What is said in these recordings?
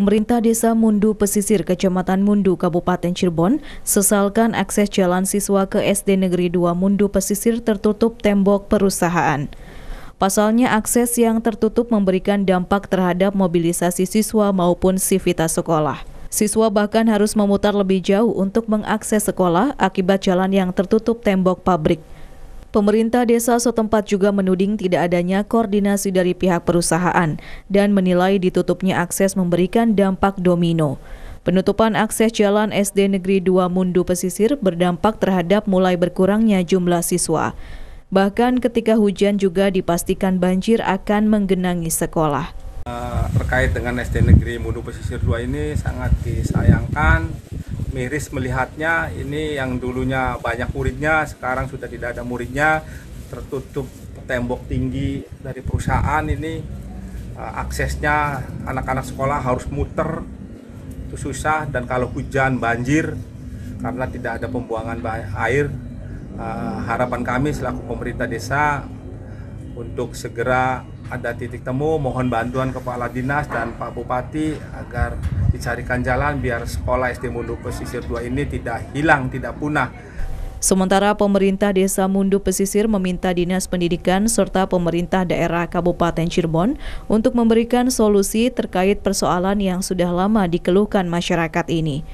pemerintah desa Mundu Pesisir Kecamatan Mundu Kabupaten Cirebon sesalkan akses jalan siswa ke SD Negeri 2 Mundu Pesisir tertutup tembok perusahaan. Pasalnya akses yang tertutup memberikan dampak terhadap mobilisasi siswa maupun sivitas sekolah. Siswa bahkan harus memutar lebih jauh untuk mengakses sekolah akibat jalan yang tertutup tembok pabrik. Pemerintah desa setempat juga menuding tidak adanya koordinasi dari pihak perusahaan dan menilai ditutupnya akses memberikan dampak domino. Penutupan akses jalan SD Negeri 2 Mundu Pesisir berdampak terhadap mulai berkurangnya jumlah siswa. Bahkan ketika hujan juga dipastikan banjir akan menggenangi sekolah. Eh, terkait dengan SD Negeri Mundu Pesisir 2 ini sangat disayangkan miris melihatnya ini yang dulunya banyak muridnya sekarang sudah tidak ada muridnya tertutup tembok tinggi dari perusahaan ini eh, aksesnya anak-anak sekolah harus muter itu susah dan kalau hujan banjir karena tidak ada pembuangan air eh, harapan kami selaku pemerintah desa untuk segera ada titik temu mohon bantuan kepala dinas dan Pak Bupati agar dicarikan jalan biar sekolah SD Mundu Pesisir 2 ini tidak hilang, tidak punah. Sementara pemerintah desa Mundu Pesisir meminta Dinas Pendidikan serta pemerintah daerah Kabupaten Cirebon untuk memberikan solusi terkait persoalan yang sudah lama dikeluhkan masyarakat ini.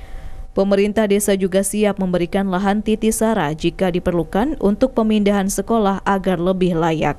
Pemerintah desa juga siap memberikan lahan titisara jika diperlukan untuk pemindahan sekolah agar lebih layak.